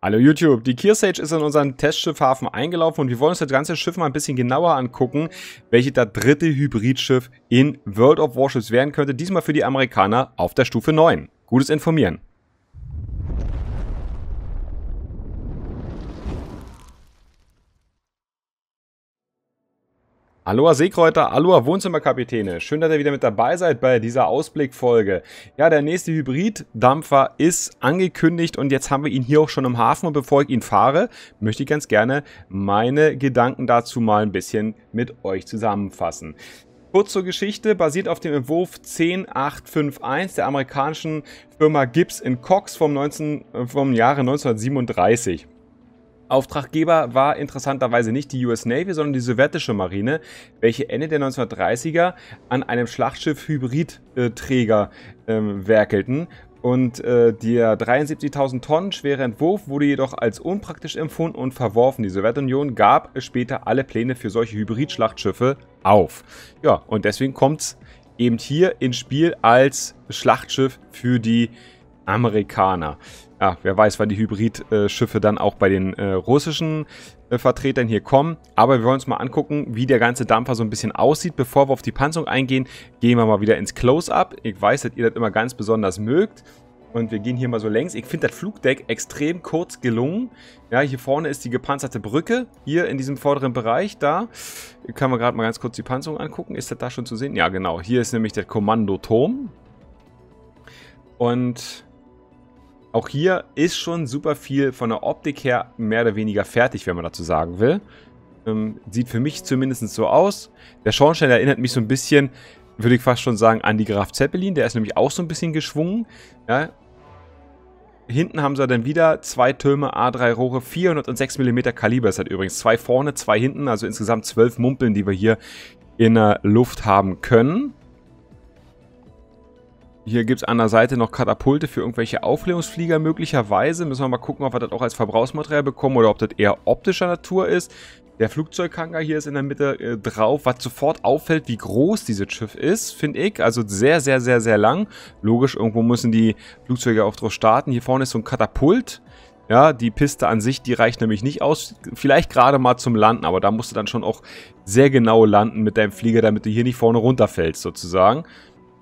Hallo YouTube, die Kearsage ist in unseren Testschiffhafen eingelaufen und wir wollen uns das ganze Schiff mal ein bisschen genauer angucken, welche das dritte Hybridschiff in World of Warships werden könnte, diesmal für die Amerikaner auf der Stufe 9. Gutes Informieren. Aloha Seekräuter, Aloha Wohnzimmerkapitäne. Schön, dass ihr wieder mit dabei seid bei dieser Ausblickfolge. Ja, der nächste Hybriddampfer ist angekündigt und jetzt haben wir ihn hier auch schon im Hafen. Und bevor ich ihn fahre, möchte ich ganz gerne meine Gedanken dazu mal ein bisschen mit euch zusammenfassen. Kurz zur Geschichte, basiert auf dem Entwurf 10851 der amerikanischen Firma Gibbs Cox vom, 19, äh, vom Jahre 1937. Auftraggeber war interessanterweise nicht die US Navy, sondern die sowjetische Marine, welche Ende der 1930er an einem Schlachtschiff-Hybridträger ähm, werkelten. Und äh, der 73.000 Tonnen schwere Entwurf wurde jedoch als unpraktisch empfunden und verworfen. Die Sowjetunion gab später alle Pläne für solche Hybridschlachtschiffe auf. Ja, und deswegen kommt es eben hier ins Spiel als Schlachtschiff für die Amerikaner ja, wer weiß, wann die Hybrid-Schiffe dann auch bei den äh, russischen äh, Vertretern hier kommen. Aber wir wollen uns mal angucken, wie der ganze Dampfer so ein bisschen aussieht. Bevor wir auf die Panzerung eingehen, gehen wir mal wieder ins Close-Up. Ich weiß, dass ihr das immer ganz besonders mögt. Und wir gehen hier mal so längs. Ich finde das Flugdeck extrem kurz gelungen. Ja, hier vorne ist die gepanzerte Brücke. Hier in diesem vorderen Bereich, da. Kann man gerade mal ganz kurz die Panzerung angucken. Ist das da schon zu sehen? Ja, genau. Hier ist nämlich der Kommandoturm. Und auch hier ist schon super viel von der Optik her mehr oder weniger fertig, wenn man dazu sagen will. Ähm, sieht für mich zumindest so aus. Der Schornstein erinnert mich so ein bisschen, würde ich fast schon sagen, an die Graf Zeppelin. Der ist nämlich auch so ein bisschen geschwungen. Ja. Hinten haben sie dann wieder zwei Türme, A3 Rohre, 406 mm Kaliber. Es hat übrigens zwei vorne, zwei hinten, also insgesamt zwölf Mumpeln, die wir hier in der Luft haben können. Hier gibt es an der Seite noch Katapulte für irgendwelche Aufklärungsflieger möglicherweise. Müssen wir mal gucken, ob wir das auch als Verbrauchsmaterial bekommen oder ob das eher optischer Natur ist. Der Flugzeughanger hier ist in der Mitte äh, drauf, was sofort auffällt, wie groß dieses Schiff ist, finde ich. Also sehr, sehr, sehr, sehr lang. Logisch, irgendwo müssen die Flugzeuge auch drauf starten. Hier vorne ist so ein Katapult. Ja, die Piste an sich, die reicht nämlich nicht aus. Vielleicht gerade mal zum Landen, aber da musst du dann schon auch sehr genau landen mit deinem Flieger, damit du hier nicht vorne runterfällst sozusagen.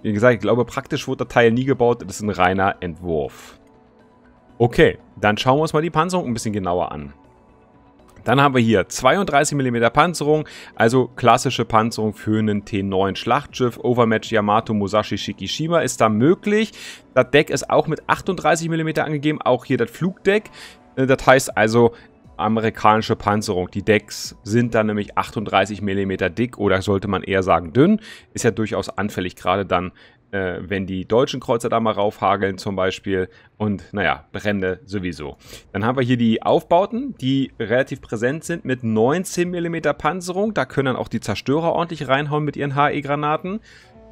Wie gesagt, ich glaube, praktisch wurde der Teil nie gebaut. Das ist ein reiner Entwurf. Okay, dann schauen wir uns mal die Panzerung ein bisschen genauer an. Dann haben wir hier 32 mm Panzerung, also klassische Panzerung für einen T9 Schlachtschiff. Overmatch Yamato Musashi Shikishima ist da möglich. Das Deck ist auch mit 38 mm angegeben, auch hier das Flugdeck. Äh, das heißt also, amerikanische Panzerung. Die Decks sind dann nämlich 38 mm dick oder sollte man eher sagen dünn. Ist ja durchaus anfällig, gerade dann, äh, wenn die deutschen Kreuzer da mal raufhageln zum Beispiel und naja, Brände sowieso. Dann haben wir hier die Aufbauten, die relativ präsent sind mit 19 mm Panzerung. Da können dann auch die Zerstörer ordentlich reinhauen mit ihren HE-Granaten.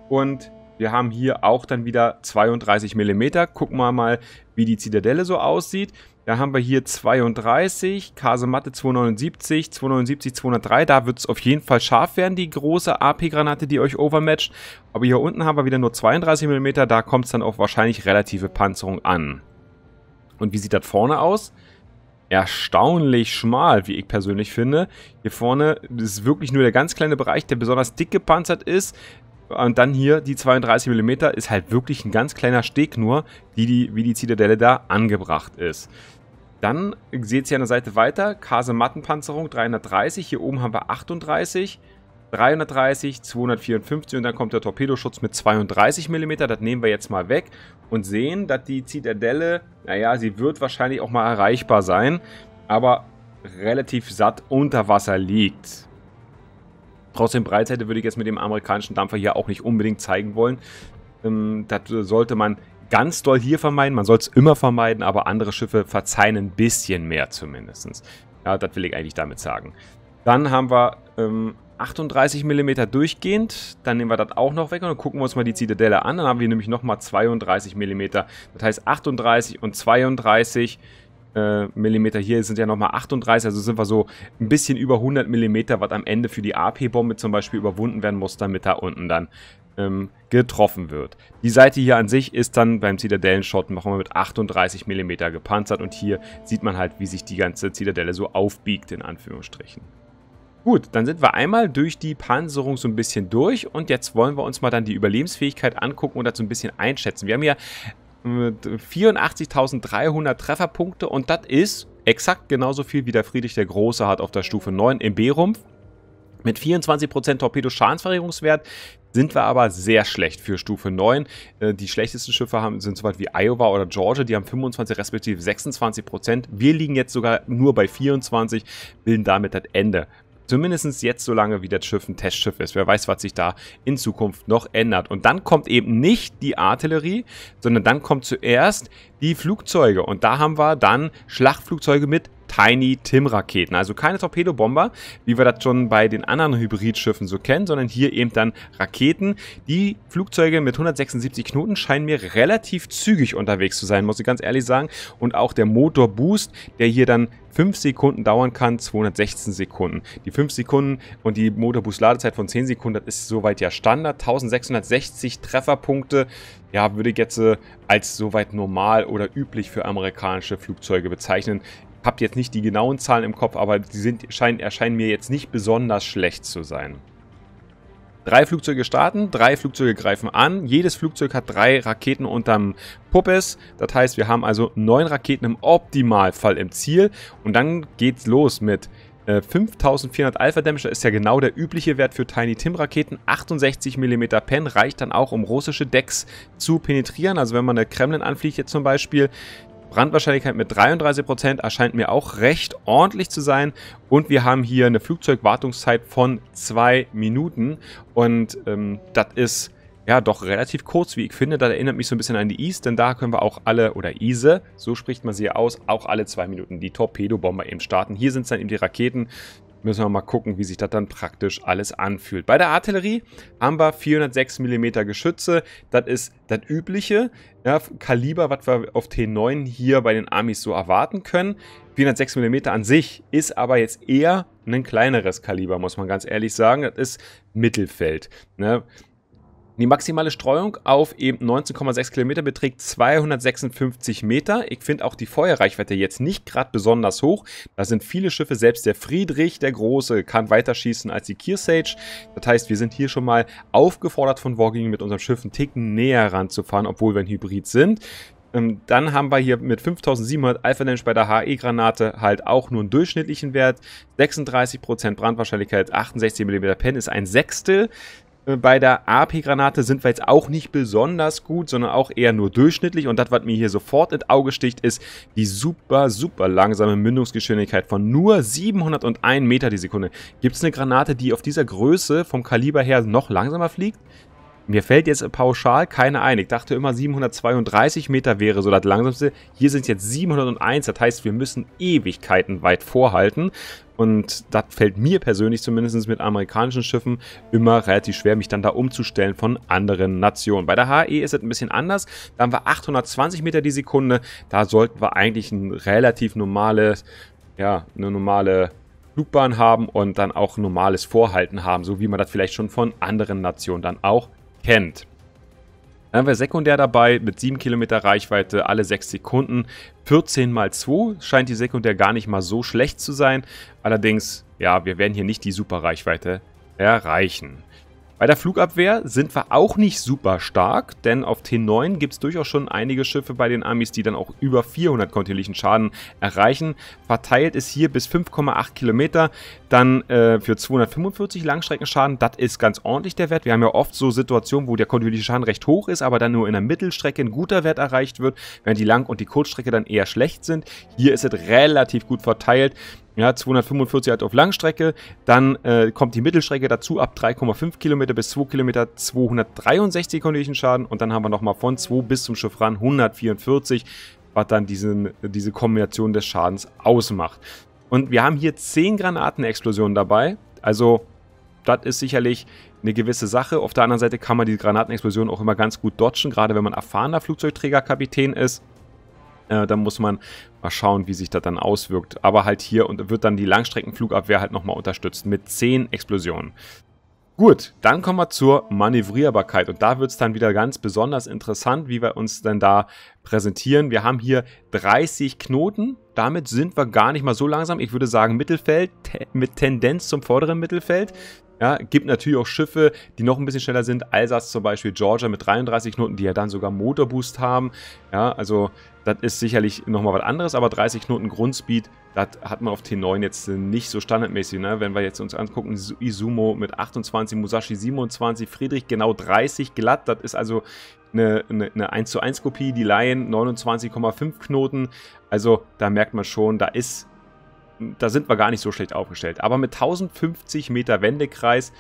Und wir haben hier auch dann wieder 32 mm. Gucken wir mal, wie die Zitadelle so aussieht. Da haben wir hier 32, Kasematte 279, 279, 203. Da wird es auf jeden Fall scharf werden, die große AP-Granate, die euch overmatcht. Aber hier unten haben wir wieder nur 32 mm. Da kommt es dann auf wahrscheinlich relative Panzerung an. Und wie sieht das vorne aus? erstaunlich schmal, wie ich persönlich finde. Hier vorne ist wirklich nur der ganz kleine Bereich, der besonders dick gepanzert ist. Und dann hier die 32 mm ist halt wirklich ein ganz kleiner Steg nur, die, die wie die Zitadelle da angebracht ist. Dann seht ihr an der Seite weiter, Kasemattenpanzerung 330, hier oben haben wir 38, 330, 254 und dann kommt der Torpedoschutz mit 32 mm, das nehmen wir jetzt mal weg und sehen, dass die Zitadelle, naja, sie wird wahrscheinlich auch mal erreichbar sein, aber relativ satt unter Wasser liegt. Trotzdem Breitseite würde ich jetzt mit dem amerikanischen Dampfer hier auch nicht unbedingt zeigen wollen. Ähm, das sollte man ganz doll hier vermeiden. Man soll es immer vermeiden, aber andere Schiffe verzeihen ein bisschen mehr zumindest. Ja, das will ich eigentlich damit sagen. Dann haben wir ähm, 38 mm durchgehend. Dann nehmen wir das auch noch weg und gucken wir uns mal die Zitadelle an. Dann haben wir nämlich nochmal 32 mm. Das heißt 38 und 32 äh, Millimeter. Hier sind ja nochmal 38, also sind wir so ein bisschen über 100 Millimeter, was am Ende für die AP-Bombe zum Beispiel überwunden werden muss, damit da unten dann ähm, getroffen wird. Die Seite hier an sich ist dann beim Zitadellenshot nochmal mit 38 Millimeter gepanzert und hier sieht man halt, wie sich die ganze Zitadelle so aufbiegt, in Anführungsstrichen. Gut, dann sind wir einmal durch die Panzerung so ein bisschen durch und jetzt wollen wir uns mal dann die Überlebensfähigkeit angucken und dazu ein bisschen einschätzen. Wir haben ja mit 84.300 Trefferpunkte und das ist exakt genauso viel, wie der Friedrich der Große hat auf der Stufe 9 im B-Rumpf. Mit 24% Torpedo-Schadensverringerungswert sind wir aber sehr schlecht für Stufe 9. Äh, die schlechtesten Schiffe haben, sind soweit wie Iowa oder Georgia, die haben 25 respektive 26 Wir liegen jetzt sogar nur bei 24, bilden damit das Ende Zumindest jetzt solange wie das Schiff ein Testschiff ist. Wer weiß, was sich da in Zukunft noch ändert. Und dann kommt eben nicht die Artillerie, sondern dann kommt zuerst die Flugzeuge. Und da haben wir dann Schlachtflugzeuge mit Tiny Tim Raketen. Also keine Torpedobomber, wie wir das schon bei den anderen Hybridschiffen so kennen, sondern hier eben dann Raketen. Die Flugzeuge mit 176 Knoten scheinen mir relativ zügig unterwegs zu sein, muss ich ganz ehrlich sagen. Und auch der Motorboost, der hier dann 5 Sekunden dauern kann, 216 Sekunden. Die 5 Sekunden und die Motorboost-Ladezeit von 10 Sekunden, das ist soweit ja Standard. 1660 Trefferpunkte, ja, würde ich jetzt äh, als soweit normal oder üblich für amerikanische Flugzeuge bezeichnen habe jetzt nicht die genauen Zahlen im Kopf, aber die sind, scheinen, erscheinen mir jetzt nicht besonders schlecht zu sein. Drei Flugzeuge starten, drei Flugzeuge greifen an. Jedes Flugzeug hat drei Raketen unterm Puppes. Das heißt, wir haben also neun Raketen im Optimalfall im Ziel. Und dann geht's los mit 5400 äh, Alpha Damage, Das ist ja genau der übliche Wert für Tiny Tim Raketen. 68 mm Pen reicht dann auch, um russische Decks zu penetrieren. Also wenn man eine Kremlin anfliegt jetzt zum Beispiel, Brandwahrscheinlichkeit mit 33% erscheint mir auch recht ordentlich zu sein. Und wir haben hier eine Flugzeugwartungszeit von zwei Minuten. Und ähm, das ist ja, doch relativ kurz, wie ich finde. Das erinnert mich so ein bisschen an die Ease, denn da können wir auch alle, oder Ise, so spricht man sie aus, auch alle zwei Minuten die Torpedobomber eben starten. Hier sind es dann eben die Raketen, müssen wir mal gucken, wie sich das dann praktisch alles anfühlt. Bei der Artillerie haben wir 406 mm Geschütze. Das ist das übliche ja, Kaliber, was wir auf T9 hier bei den Amis so erwarten können. 406 mm an sich ist aber jetzt eher ein kleineres Kaliber, muss man ganz ehrlich sagen. Das ist Mittelfeld. Ne? Die maximale Streuung auf eben 19,6 Kilometer beträgt 256 Meter. Ich finde auch die Feuerreichweite jetzt nicht gerade besonders hoch. Da sind viele Schiffe, selbst der Friedrich der Große kann weiter schießen als die Kearsage. Das heißt, wir sind hier schon mal aufgefordert von Wogging mit unserem Schiff einen Ticken näher ranzufahren, obwohl wir ein Hybrid sind. Ähm, dann haben wir hier mit 5700 Alpha Damage bei der HE-Granate halt auch nur einen durchschnittlichen Wert. 36% Brandwahrscheinlichkeit, 68 mm Pen ist ein Sechstel. Äh, bei der AP-Granate sind wir jetzt auch nicht besonders gut, sondern auch eher nur durchschnittlich. Und das, was mir hier sofort ins Auge sticht, ist die super, super langsame Mündungsgeschwindigkeit von nur 701 Meter die Sekunde. Gibt es eine Granate, die auf dieser Größe vom Kaliber her noch langsamer fliegt? Mir fällt jetzt pauschal keine ein. Ich dachte immer 732 Meter wäre so das langsamste. Hier sind es jetzt 701. Das heißt, wir müssen Ewigkeiten weit vorhalten. Und das fällt mir persönlich zumindest mit amerikanischen Schiffen immer relativ schwer, mich dann da umzustellen von anderen Nationen. Bei der HE ist es ein bisschen anders. Da haben wir 820 Meter die Sekunde. Da sollten wir eigentlich eine relativ normale, ja, eine normale Flugbahn haben und dann auch normales Vorhalten haben, so wie man das vielleicht schon von anderen Nationen dann auch kennt. Dann haben wir sekundär dabei mit 7 Kilometer Reichweite alle 6 Sekunden. 14 mal 2 scheint die sekundär gar nicht mal so schlecht zu sein. Allerdings, ja, wir werden hier nicht die Super Reichweite erreichen. Bei der Flugabwehr sind wir auch nicht super stark, denn auf T9 gibt es durchaus schon einige Schiffe bei den Amis, die dann auch über 400 kontinuierlichen Schaden erreichen. Verteilt ist hier bis 5,8 Kilometer, dann äh, für 245 Langstreckenschaden, das ist ganz ordentlich der Wert. Wir haben ja oft so Situationen, wo der kontinuierliche Schaden recht hoch ist, aber dann nur in der Mittelstrecke ein guter Wert erreicht wird, während die Lang- und die Kurzstrecke dann eher schlecht sind. Hier ist es relativ gut verteilt. Ja, 245 halt auf Langstrecke, dann äh, kommt die Mittelstrecke dazu ab 3,5 Kilometer bis 2 Kilometer 263 kontinuierlichen Schaden und dann haben wir nochmal von 2 bis zum Schiff ran 144, was dann diesen, diese Kombination des Schadens ausmacht. Und wir haben hier 10 Granatenexplosionen dabei, also das ist sicherlich eine gewisse Sache. Auf der anderen Seite kann man die Granatenexplosion auch immer ganz gut dodgen, gerade wenn man erfahrener Flugzeugträgerkapitän ist. Äh, dann muss man mal schauen, wie sich das dann auswirkt. Aber halt hier und wird dann die Langstreckenflugabwehr halt nochmal unterstützt mit 10 Explosionen. Gut, dann kommen wir zur Manövrierbarkeit und da wird es dann wieder ganz besonders interessant, wie wir uns denn da präsentieren. Wir haben hier 30 Knoten, damit sind wir gar nicht mal so langsam. Ich würde sagen Mittelfeld mit Tendenz zum vorderen Mittelfeld. Ja, gibt natürlich auch Schiffe, die noch ein bisschen schneller sind. Alsace zum Beispiel, Georgia mit 33 Knoten, die ja dann sogar Motorboost haben. Ja, also das ist sicherlich nochmal was anderes, aber 30 Knoten Grundspeed, das hat man auf T9 jetzt nicht so standardmäßig. Ne? Wenn wir jetzt uns angucken, Izumo mit 28, Musashi 27, Friedrich genau 30 glatt. Das ist also eine, eine, eine 1 zu 1 Kopie. Die Lion 29,5 Knoten. Also da merkt man schon, da ist da sind wir gar nicht so schlecht aufgestellt. Aber mit 1050 Meter Wendekreis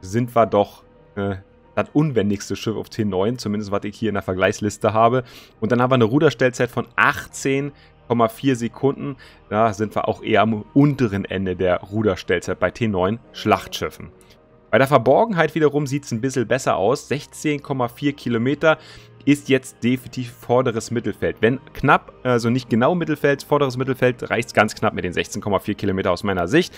sind wir doch äh, das unwendigste Schiff auf T9, zumindest was ich hier in der Vergleichsliste habe. Und dann haben wir eine Ruderstellzeit von 18,4 Sekunden. Da sind wir auch eher am unteren Ende der Ruderstellzeit bei T9 Schlachtschiffen. Bei der Verborgenheit wiederum sieht es ein bisschen besser aus. 16,4 Kilometer ist jetzt definitiv vorderes Mittelfeld. Wenn knapp, also nicht genau Mittelfeld, vorderes Mittelfeld, reicht es ganz knapp mit den 16,4 Kilometer aus meiner Sicht.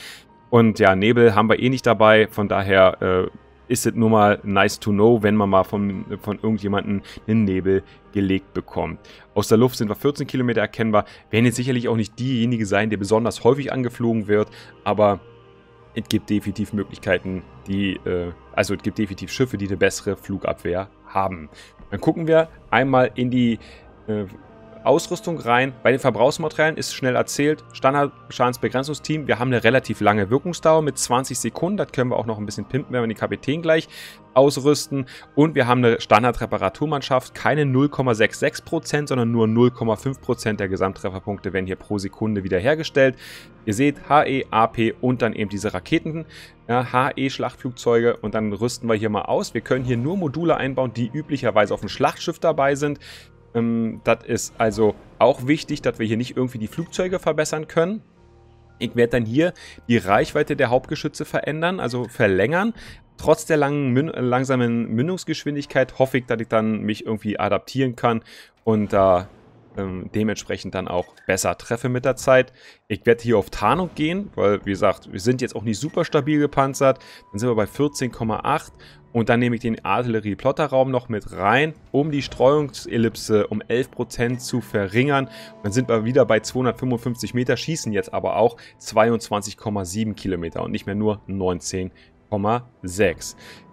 Und ja, Nebel haben wir eh nicht dabei, von daher äh, ist es nur mal nice to know, wenn man mal von, von irgendjemandem einen Nebel gelegt bekommt. Aus der Luft sind wir 14 Kilometer erkennbar, werden jetzt sicherlich auch nicht diejenige sein, der besonders häufig angeflogen wird, aber es gibt definitiv Möglichkeiten, die, äh, also es gibt definitiv Schiffe, die eine bessere Flugabwehr haben. Dann gucken wir einmal in die äh, Ausrüstung rein. Bei den Verbrauchsmaterialien ist schnell erzählt, Standard-Schadensbegrenzungsteam, wir haben eine relativ lange Wirkungsdauer mit 20 Sekunden. Das können wir auch noch ein bisschen pimpen, wenn wir den Kapitän gleich ausrüsten. Und wir haben eine Standard-Reparaturmannschaft, keine 0,66%, sondern nur 0,5% der Gesamttrefferpunkte werden hier pro Sekunde wiederhergestellt. Ihr seht HE, AP und dann eben diese Raketen, ja, HE-Schlachtflugzeuge und dann rüsten wir hier mal aus. Wir können hier nur Module einbauen, die üblicherweise auf dem Schlachtschiff dabei sind. Ähm, das ist also auch wichtig, dass wir hier nicht irgendwie die Flugzeuge verbessern können. Ich werde dann hier die Reichweite der Hauptgeschütze verändern, also verlängern. Trotz der langen, langsamen Mündungsgeschwindigkeit hoffe ich, dass ich dann mich irgendwie adaptieren kann und da äh, ähm, dementsprechend dann auch besser treffe mit der Zeit. Ich werde hier auf Tarnung gehen, weil, wie gesagt, wir sind jetzt auch nicht super stabil gepanzert. Dann sind wir bei 14,8 und dann nehme ich den Artillerie-Plotterraum noch mit rein, um die Streuungsellipse um 11% zu verringern. dann sind wir wieder bei 255 Meter, schießen jetzt aber auch 22,7 Kilometer und nicht mehr nur 19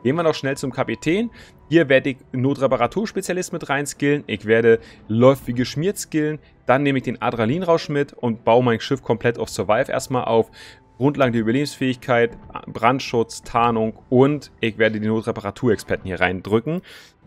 Gehen wir noch schnell zum Kapitän. Hier werde ich Notreparaturspezialist mit reinskillen. Ich werde Läuft wie geschmiert skillen. Dann nehme ich den Adrenalinrausch mit und baue mein Schiff komplett auf Survive erstmal auf. Grundlagen der Überlebensfähigkeit, Brandschutz, Tarnung und ich werde die Notreparaturexperten hier reindrücken.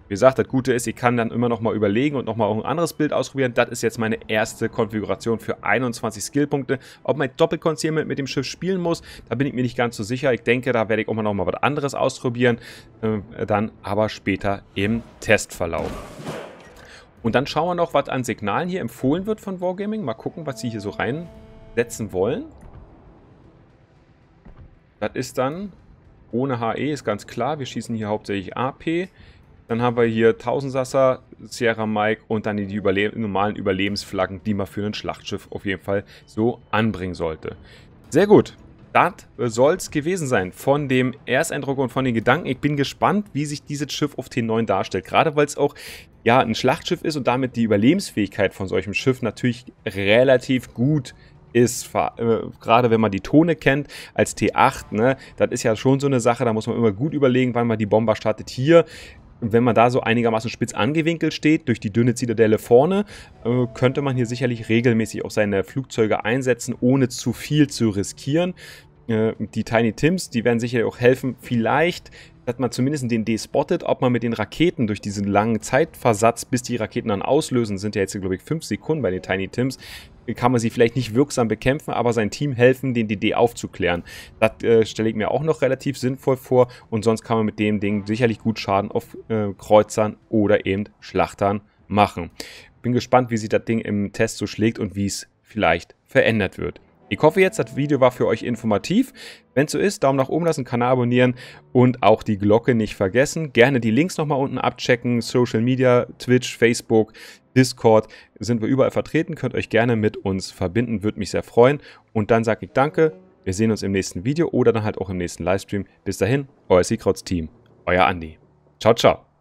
Wie gesagt, das Gute ist, ich kann dann immer nochmal überlegen und nochmal auch ein anderes Bild ausprobieren. Das ist jetzt meine erste Konfiguration für 21 Skillpunkte. Ob mein Doppelkonzierment mit dem Schiff spielen muss, da bin ich mir nicht ganz so sicher. Ich denke, da werde ich auch mal nochmal was anderes ausprobieren. Ähm, dann aber später im Testverlauf. Und dann schauen wir noch, was an Signalen hier empfohlen wird von Wargaming. Mal gucken, was sie hier so reinsetzen wollen. Das ist dann ohne HE, ist ganz klar. Wir schießen hier hauptsächlich AP. Dann haben wir hier 1000 Sasser, Sierra Mike und dann die Überle normalen Überlebensflaggen, die man für ein Schlachtschiff auf jeden Fall so anbringen sollte. Sehr gut. Das soll es gewesen sein von dem Ersteindruck und von den Gedanken. Ich bin gespannt, wie sich dieses Schiff auf T9 darstellt. Gerade weil es auch ja, ein Schlachtschiff ist und damit die Überlebensfähigkeit von solchem Schiff natürlich relativ gut ist, äh, gerade wenn man die Tone kennt, als T8, ne, das ist ja schon so eine Sache, da muss man immer gut überlegen, wann man die Bomber startet. Hier und wenn man da so einigermaßen spitz angewinkelt steht, durch die dünne Zitadelle vorne, äh, könnte man hier sicherlich regelmäßig auch seine Flugzeuge einsetzen, ohne zu viel zu riskieren äh, die Tiny Tims, die werden sicherlich auch helfen, vielleicht hat man zumindest den despottet, ob man mit den Raketen durch diesen langen Zeitversatz, bis die Raketen dann auslösen, sind ja jetzt, glaube ich, fünf Sekunden bei den Tiny Tims, kann man sie vielleicht nicht wirksam bekämpfen, aber sein Team helfen, den DD aufzuklären. Das äh, stelle ich mir auch noch relativ sinnvoll vor und sonst kann man mit dem Ding sicherlich gut Schaden auf äh, Kreuzern oder eben Schlachtern machen. Bin gespannt, wie sich das Ding im Test so schlägt und wie es vielleicht verändert wird. Ich hoffe jetzt, das Video war für euch informativ. Wenn es so ist, Daumen nach oben lassen, Kanal abonnieren und auch die Glocke nicht vergessen. Gerne die Links nochmal unten abchecken. Social Media, Twitch, Facebook, Discord sind wir überall vertreten. Könnt euch gerne mit uns verbinden, würde mich sehr freuen. Und dann sage ich danke. Wir sehen uns im nächsten Video oder dann halt auch im nächsten Livestream. Bis dahin, euer Seacrowds Team, euer Andi. Ciao, ciao.